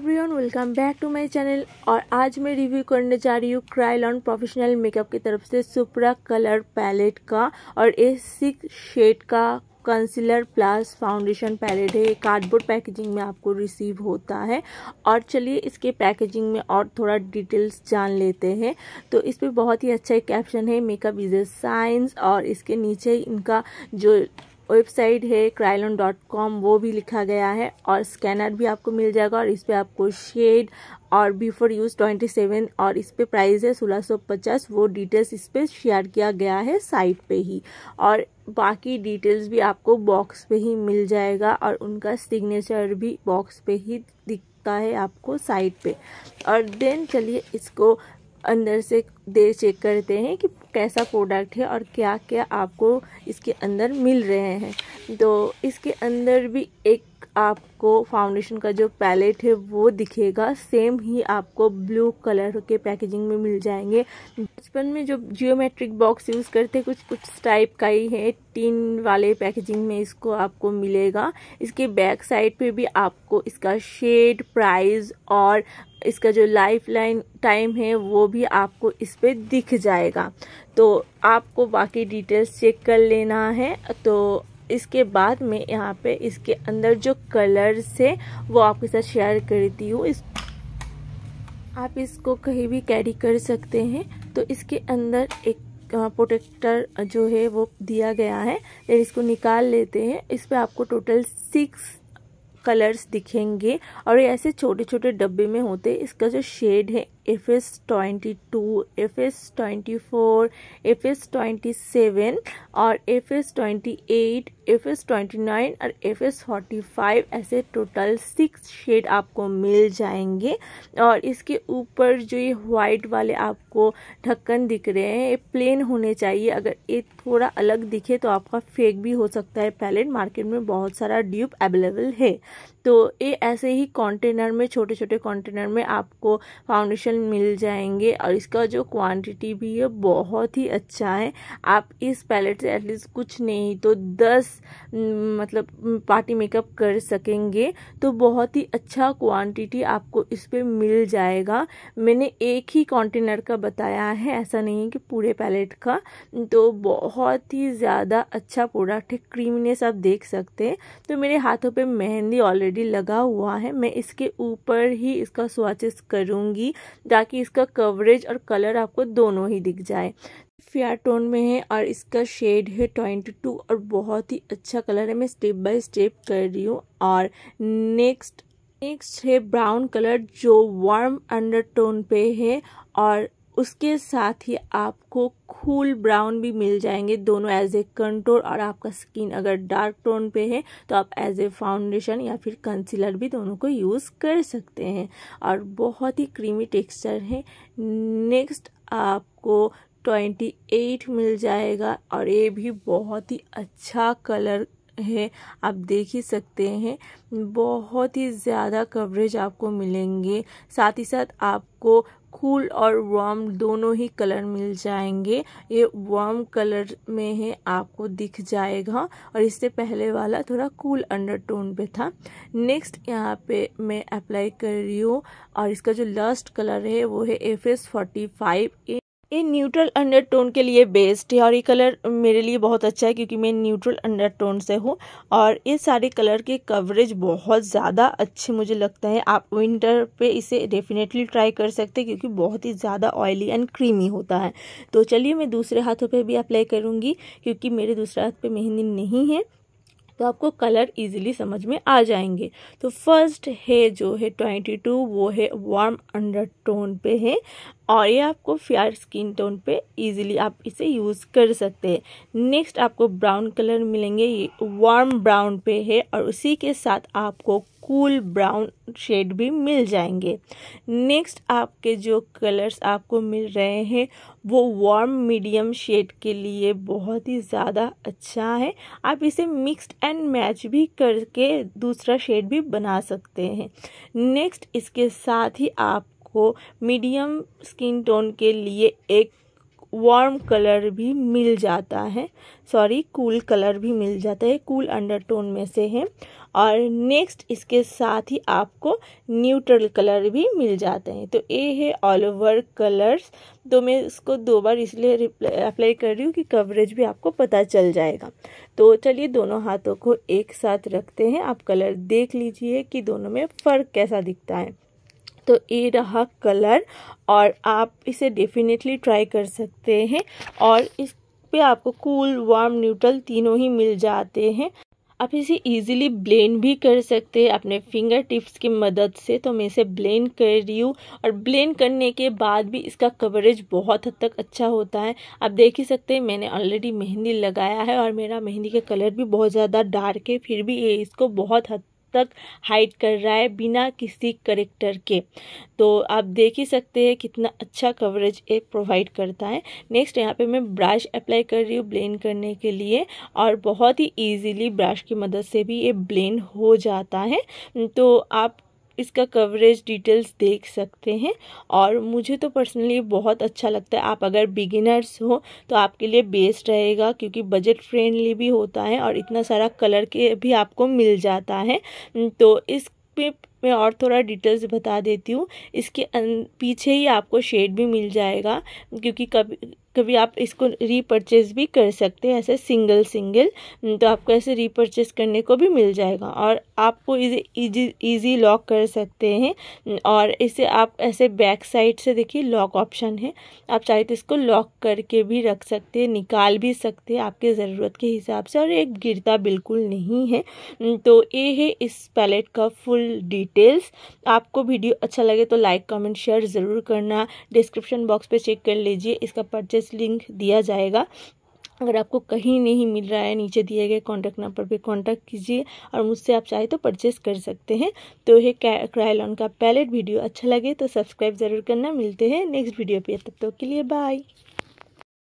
everyone welcome back to my channel और आज मैं रिव्यू करने जा रही हूँ क्राइलॉन प्रोफेशनल मेकअप की तरफ से सुपरा कलर पैलेट का और ए सिक्स शेड का कंसीलर प्लस फाउंडेशन पैलेट है कार्डबोर्ड पैकेजिंग में आपको रिसीव होता है और चलिए इसके पैकेजिंग में और थोड़ा डिटेल्स जान लेते हैं तो इस पर बहुत ही अच्छा एक कैप्शन है मेकअप इज़ ए साइंस और इसके नीचे इनका जो वेबसाइट है क्राइलॉन डॉट कॉम वो भी लिखा गया है और स्कैनर भी आपको मिल जाएगा और इस पर आपको शेड और बिफोर यूज़ ट्वेंटी सेवन और इस पर प्राइस है सोलह सौ पचास वो डिटेल्स इस पर शेयर किया गया है साइट पे ही और बाकी डिटेल्स भी आपको बॉक्स पे ही मिल जाएगा और उनका सिग्नेचर भी बॉक्स पे ही दिखता है आपको साइट पे और देन चलिए इसको अंदर से देर चेक करते हैं कि कैसा प्रोडक्ट है और क्या क्या आपको इसके अंदर मिल रहे हैं तो इसके अंदर भी एक आपको फाउंडेशन का जो पैलेट है वो दिखेगा सेम ही आपको ब्लू कलर के पैकेजिंग में मिल जाएंगे बचपन में जो जियोमेट्रिक बॉक्स यूज़ करते हैं कुछ कुछ टाइप का ही है टीन वाले पैकेजिंग में इसको आपको मिलेगा इसके बैक साइड पे भी आपको इसका शेड प्राइस और इसका जो लाइफ लाइन टाइम है वो भी आपको इस इस पर दिख जाएगा तो आपको बाकी डिटेल्स चेक कर लेना है तो इसके बाद में यहाँ पे इसके अंदर जो कलर्स है वो आपके साथ शेयर करती हूँ इस आप इसको कहीं भी कैरी कर सकते हैं तो इसके अंदर एक प्रोटेक्टर जो है वो दिया गया है देन तो इसको निकाल लेते हैं इस पर आपको टोटल सिक्स कलर्स दिखेंगे और ये ऐसे छोटे छोटे डब्बे में होते इसका जो शेड है F S twenty two F S twenty four F S twenty seven और F S twenty eight F twenty nine और एफ़ फोर्टी फाइव ऐसे टोटल सिक्स शेड आपको मिल जाएंगे और इसके ऊपर जो ये वाइट वाले आपको ढक्कन दिख रहे हैं ये प्लेन होने चाहिए अगर ये थोड़ा अलग दिखे तो आपका फेक भी हो सकता है पैलेट मार्केट में बहुत सारा ड्यूब अवेलेबल है तो ये ऐसे ही कंटेनर में छोटे छोटे कंटेनर में आपको फाउंडेशन मिल जाएंगे और इसका जो क्वांटिटी भी है बहुत ही अच्छा है आप इस पैलेट से एटलीस्ट कुछ नहीं तो दस मतलब पार्टी मेकअप कर सकेंगे तो बहुत ही अच्छा क्वांटिटी आपको इस पर मिल जाएगा मैंने एक ही कॉन्टेनर का बताया है ऐसा नहीं है कि पूरे पैलेट का तो बहुत ही ज़्यादा अच्छा प्रोडक्ट है क्रीमनेस आप देख सकते हैं तो मेरे हाथों पर मेहंदी ऑलरेडी लगा हुआ है मैं इसके ऊपर ही इसका स्वाचेस करूँगी ताकि इसका कवरेज और कलर आपको दोनों ही दिख जाए फेयर टोन में है और इसका शेड है ट्वेंटी टू और बहुत ही अच्छा कलर है मैं स्टेप बाय स्टेप कर रही हूँ और नेक्स्ट नेक्स्ट है ब्राउन कलर जो वार्म अंडरटोन पे है और उसके साथ ही आपको कूल ब्राउन भी मिल जाएंगे दोनों एज ए कंटोर और आपका स्किन अगर डार्क टोन पे है तो आप एज ए फाउंडेशन या फिर कंसीलर भी दोनों को यूज़ कर सकते हैं और बहुत ही क्रीमी टेक्सचर है नेक्स्ट आपको ट्वेंटी एट मिल जाएगा और ये भी बहुत ही अच्छा कलर है आप देख ही सकते हैं बहुत ही ज़्यादा कवरेज आपको मिलेंगे साथ ही साथ आपको कूल और वार्म दोनों ही कलर मिल जाएंगे ये वार्म कलर में है आपको दिख जाएगा और इससे पहले वाला थोड़ा कूल अंडरटोन पे था नेक्स्ट यहाँ पे मैं अप्लाई कर रही हूँ और इसका जो लास्ट कलर है वो है F S forty five A ये न्यूट्रल अंडरटोन के लिए बेस्ट है और ये कलर मेरे लिए बहुत अच्छा है क्योंकि मैं न्यूट्रल अंडरटोन से हूँ और ये सारे कलर के कवरेज बहुत ज़्यादा अच्छे मुझे लगता है आप विंटर पे इसे डेफिनेटली ट्राई कर सकते हैं क्योंकि बहुत ही ज़्यादा ऑयली एंड क्रीमी होता है तो चलिए मैं दूसरे हाथों पर भी अप्लाई करूँगी क्योंकि मेरे दूसरे हाथ पर मेहंदी नहीं है तो आपको कलर इजीली समझ में आ जाएंगे तो फर्स्ट है जो है ट्वेंटी टू वो है वार्म अंडर टोन पे है और ये आपको फेयर स्किन टोन पे इजीली आप इसे यूज़ कर सकते हैं नेक्स्ट आपको ब्राउन कलर मिलेंगे ये वार्म ब्राउन पे है और उसी के साथ आपको कूल ब्राउन शेड भी मिल जाएंगे नेक्स्ट आपके जो कलर्स आपको मिल रहे हैं वो वार्म मीडियम शेड के लिए बहुत ही ज़्यादा अच्छा है आप इसे मिक्स्ड एंड मैच भी करके दूसरा शेड भी बना सकते हैं नेक्स्ट इसके साथ ही आपको मीडियम स्किन टोन के लिए एक वार्म कलर भी मिल जाता है सॉरी कूल कलर भी मिल जाता है कूल अंडरटोन में से है और नेक्स्ट इसके साथ ही आपको न्यूट्रल कलर भी मिल जाते हैं तो ये है ऑल ओवर कलर्स तो मैं इसको दो बार इसलिए अप्लाई कर रही हूँ कि कवरेज भी आपको पता चल जाएगा तो चलिए दोनों हाथों को एक साथ रखते हैं आप कलर देख लीजिए कि दोनों में फ़र्क कैसा दिखता है तो ये रहा कलर और आप इसे डेफिनेटली ट्राई कर सकते हैं और इस पे आपको कूल वार्म न्यूट्रल तीनों ही मिल जाते हैं आप इसे इजीली ब्लेंड भी कर सकते हैं अपने फिंगर टिप्स की मदद से तो मैं इसे ब्लेंड कर रही हूँ और ब्लेंड करने के बाद भी इसका कवरेज बहुत हद तक अच्छा होता है आप देख ही सकते हैं मैंने ऑलरेडी मेहंदी लगाया है और मेरा मेहंदी का कलर भी बहुत ज़्यादा डार्क है फिर भी ये इसको बहुत हद तक हाइड कर रहा है बिना किसी करेक्टर के तो आप देख ही सकते हैं कितना अच्छा कवरेज एक प्रोवाइड करता है नेक्स्ट यहाँ पे मैं ब्रश अप्लाई कर रही हूँ ब्लेंड करने के लिए और बहुत ही इजीली ब्रश की मदद से भी ये ब्लेंड हो जाता है तो आप इसका कवरेज डिटेल्स देख सकते हैं और मुझे तो पर्सनली बहुत अच्छा लगता है आप अगर बिगिनर्स हो तो आपके लिए बेस्ट रहेगा क्योंकि बजट फ्रेंडली भी होता है और इतना सारा कलर के भी आपको मिल जाता है तो इस पे मैं और थोड़ा डिटेल्स बता देती हूँ इसके पीछे ही आपको शेड भी मिल जाएगा क्योंकि कभी कभी आप इसको रीपरचेज भी कर सकते हैं ऐसे सिंगल सिंगल हम्म, तो आपको ऐसे रीपरचेज करने को भी मिल जाएगा और आपको इसे इजी इजी लॉक कर सकते हैं हम्म, और इसे आप ऐसे बैक साइड से देखिए लॉक ऑप्शन है आप चाहे तो इसको लॉक करके भी रख सकते हैं निकाल भी सकते हैं आपके ज़रूरत के हिसाब से और एक गिरता बिल्कुल नहीं है हम्म, तो ये है इस पैलेट का फुल डिटेल डिटेल्स आपको वीडियो अच्छा लगे तो लाइक कमेंट शेयर ज़रूर करना डिस्क्रिप्शन बॉक्स पे चेक कर लीजिए इसका परचेस लिंक दिया जाएगा अगर आपको कहीं नहीं मिल रहा है नीचे दिए गए कॉन्टैक्ट नंबर पे कॉन्टैक्ट कीजिए और मुझसे आप चाहे तो परचेस कर सकते हैं तो ये क्रायलॉन का पैलेट वीडियो अच्छा लगे तो सब्सक्राइब ज़रूर करना मिलते हैं नेक्स्ट वीडियो पे तब तक तो के लिए बाय